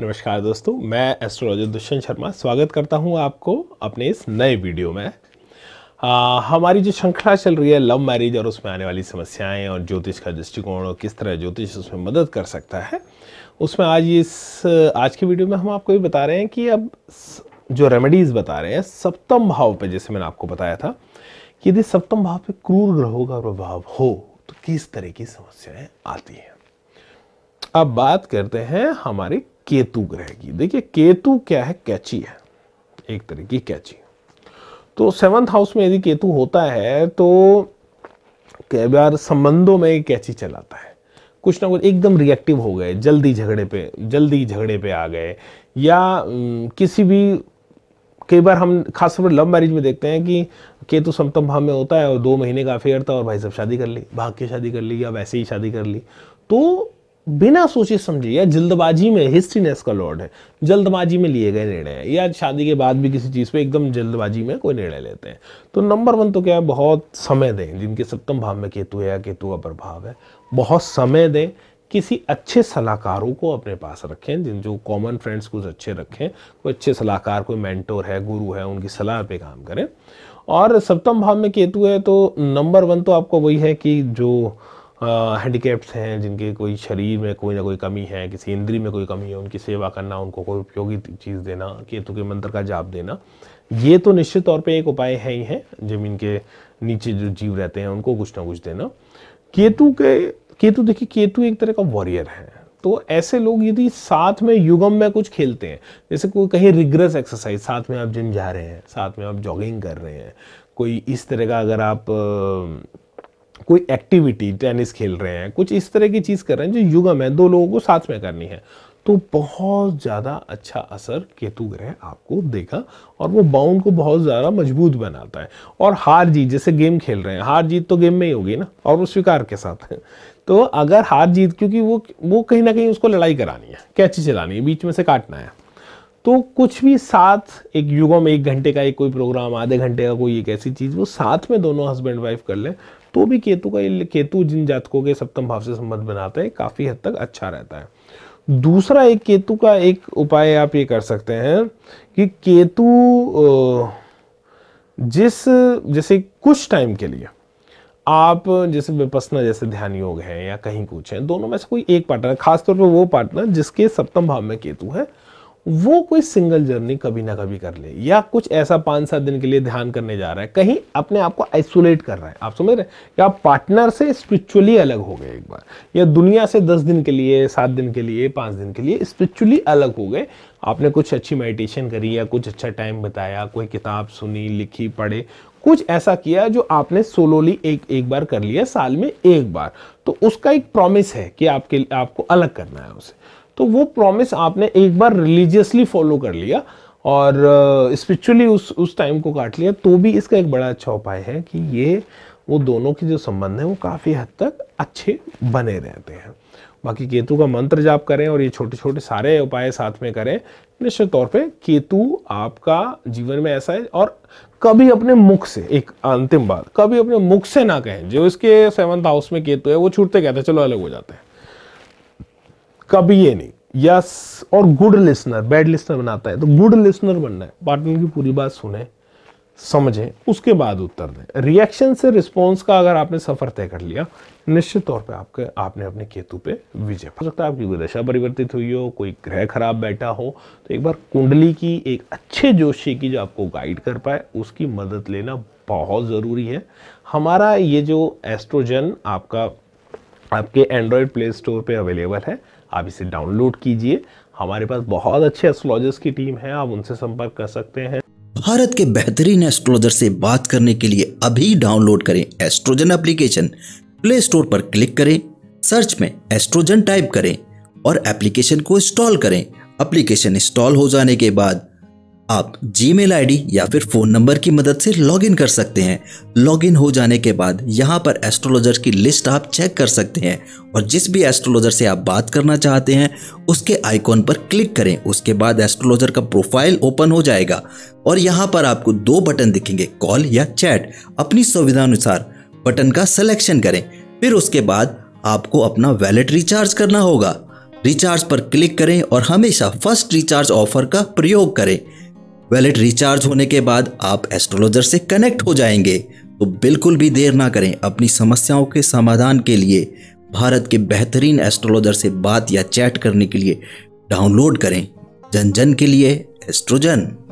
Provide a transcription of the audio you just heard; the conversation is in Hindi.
नमस्कार दोस्तों मैं एस्ट्रोलॉजर दुष्यंत शर्मा स्वागत करता हूं आपको अपने इस नए वीडियो में आ, हमारी जो श्रृंखला चल रही है लव मैरिज और उसमें आने वाली समस्याएं और ज्योतिष का दृष्टिकोण और किस तरह ज्योतिष उसमें मदद कर सकता है उसमें आज इस आज की वीडियो में हम आपको ये बता रहे हैं कि अब जो रेमेडीज़ बता रहे हैं सप्तम भाव पर जैसे मैंने आपको बताया था कि यदि सप्तम भाव पर क्रूर ग्रहों का प्रभाव हो तो किस तरह की समस्याएं आती हैं अब बात करते हैं हमारी केतु ग्रह की देखिए केतु क्या है कैची है एक तरह की कैची तो सेवंथ हाउस में यदि केतु होता है तो कई बार संबंधों में कैची चलाता है कुछ ना कुछ एकदम रिएक्टिव हो गए जल्दी झगड़े पे जल्दी झगड़े पे आ गए या किसी भी कई बार हम खासकर लव मैरिज में देखते हैं कि केतु सप्तम भाव में होता है और दो महीने का अफेयर था और भाई साहब शादी कर ली भाग के शादी कर ली या वैसे ही शादी कर ली तो बिना सोचे समझे या जल्दबाजी में हिस्ट्रीनेस का लॉर्ड है जल्दबाजी में लिए गए निर्णय या शादी के बाद भी किसी चीज़ पे एकदम जल्दबाजी में कोई निर्णय लेते हैं तो नंबर वन तो क्या है बहुत समय दें जिनके सप्तम भाव में केतु है या केतु का प्रभाव है बहुत समय दें किसी अच्छे सलाहकारों को अपने पास रखें जिन जो कॉमन फ्रेंड्स कुछ अच्छे रखें कोई अच्छे सलाहकार कोई मेंटोर है गुरु है उनकी सलाह पे काम करें और सप्तम भाव में केतु है तो नंबर वन तो आपको वही है कि जो हैंडीकेप्स हैं जिनके कोई शरीर में कोई ना कोई कमी है किसी इंद्री में कोई कमी है उनकी सेवा करना उनको कोई उपयोगी चीज़ देना केतु के मंत्र का जाप देना ये तो निश्चित तौर पे एक उपाय है ही है जमीन के नीचे जो जीव रहते हैं उनको कुछ ना कुछ देना केतु के केतु देखिए केतु एक तरह का वॉरियर है तो ऐसे लोग यदि साथ में युगम में कुछ खेलते हैं जैसे कोई कहीं रिग्रेस एक्सरसाइज साथ में आप जिम जा रहे हैं साथ में आप जॉगिंग कर रहे हैं कोई इस तरह का अगर आप कोई एक्टिविटी टेनिस खेल रहे हैं कुछ इस तरह की चीज़ कर रहे हैं जो युगम में दो लोगों को साथ में करनी है तो बहुत ज़्यादा अच्छा असर केतु ग्रह आपको देगा और वो बाउंड को बहुत ज़्यादा मजबूत बनाता है और हार जीत जैसे गेम खेल रहे हैं हार जीत तो गेम में ही होगी ना और वो स्वीकार के साथ तो अगर हार जीत क्योंकि वो वो कहीं ना कहीं उसको लड़ाई करानी है कैची चलानी है बीच में से काटना है तो कुछ भी साथ एक युगों में एक घंटे का एक कोई प्रोग्राम आधे घंटे का कोई एक ऐसी चीज़ वो साथ में दोनों हस्बैंड वाइफ कर लें तो भी केतु का केतु जिन जातकों के सप्तम भाव से संबंध बनाता है काफ़ी हद तक अच्छा रहता है दूसरा एक केतु का एक उपाय आप ये कर सकते हैं कि केतु जिस जैसे कुछ टाइम के लिए आप जैसे विपसना जैसे ध्यान योग है या कहीं कुछ है दोनों में से कोई एक पार्टनर खासतौर पर वो पार्टनर जिसके सप्तम भाव में केतु है वो कोई सिंगल जर्नी कभी ना कभी कर ले या कुछ ऐसा पाँच सात दिन के लिए ध्यान करने जा रहा है कहीं अपने आप को आइसोलेट कर रहा है आप समझ रहे हैं या पार्टनर से स्पिरिचुअली अलग हो गए एक बार या दुनिया से दस दिन के लिए सात दिन के लिए पाँच दिन के लिए स्पिरिचुअली अलग हो गए आपने कुछ अच्छी मेडिटेशन करी या कुछ अच्छा टाइम बताया कोई किताब सुनी लिखी पढ़े कुछ ऐसा किया जो आपने सोलोली एक एक बार कर लिया साल में एक बार तो उसका एक प्रॉमिस है कि आपके आपको अलग करना है उसे तो वो प्रॉमिस आपने एक बार रिलीजियसली फॉलो कर लिया और स्पिरिचुअली uh, उस उस टाइम को काट लिया तो भी इसका एक बड़ा अच्छा उपाय है कि ये वो दोनों के जो संबंध हैं वो काफ़ी हद तक अच्छे बने रहते हैं बाकी केतु का मंत्र जाप करें और ये छोटे छोटे सारे उपाय साथ में करें निश्चित तौर पे केतु आपका जीवन में ऐसा है और कभी अपने मुख से एक अंतिम बात कभी अपने मुख से ना कहें जो इसके सेवंथ हाउस में केतु है वो छूटते कहते हैं चलो अलग हो जाते हैं कभी ये नहीं यस और गुड लिसनर बैड लिसनर बनाता है तो गुड लिसनर बनना है पार्टनर की पूरी बात सुने समझें उसके बाद उत्तर दें रिएक्शन से रिस्पॉन्स का अगर आपने सफ़र तय कर लिया निश्चित तौर पे आपके आपने अपने केतु पे विजय हो सकता है आपकी कोई दशा परिवर्तित हुई हो कोई ग्रह खराब बैठा हो तो एक बार कुंडली की एक अच्छे जोशी की जो आपको गाइड कर पाए उसकी मदद लेना बहुत ज़रूरी है हमारा ये जो एस्ट्रोजन आपका आपके एंड्रॉयड प्ले स्टोर पर अवेलेबल है आप इसे डाउनलोड कीजिए हमारे पास बहुत अच्छे एस्ट्रोलॉजर्स की टीम है आप उनसे संपर्क कर सकते हैं भारत के बेहतरीन एस्ट्रोलॉजर से बात करने के लिए अभी डाउनलोड करें एस्ट्रोजन एप्लीकेशन प्ले स्टोर पर क्लिक करें सर्च में एस्ट्रोजन टाइप करें और एप्लीकेशन को इंस्टॉल करें एप्लीकेशन इंस्टॉल हो जाने के बाद आप जीमेल आईडी या फिर फ़ोन नंबर की मदद से लॉगिन कर सकते हैं लॉगिन हो जाने के बाद यहाँ पर एस्ट्रोलॉजर की लिस्ट आप चेक कर सकते हैं और जिस भी एस्ट्रोलॉजर से आप बात करना चाहते हैं उसके आइकॉन पर क्लिक करें उसके बाद एस्ट्रोलॉजर का प्रोफाइल ओपन हो जाएगा और यहाँ पर आपको दो बटन दिखेंगे कॉल या चैट अपनी सुविधा अनुसार बटन का सिलेक्शन करें फिर उसके बाद आपको अपना वैलेट रिचार्ज करना होगा रिचार्ज पर क्लिक करें और हमेशा फर्स्ट रिचार्ज ऑफर का प्रयोग करें वैलेट रिचार्ज होने के बाद आप एस्ट्रोलॉजर से कनेक्ट हो जाएंगे तो बिल्कुल भी देर ना करें अपनी समस्याओं के समाधान के लिए भारत के बेहतरीन एस्ट्रोलॉजर से बात या चैट करने के लिए डाउनलोड करें जन जन के लिए एस्ट्रोजन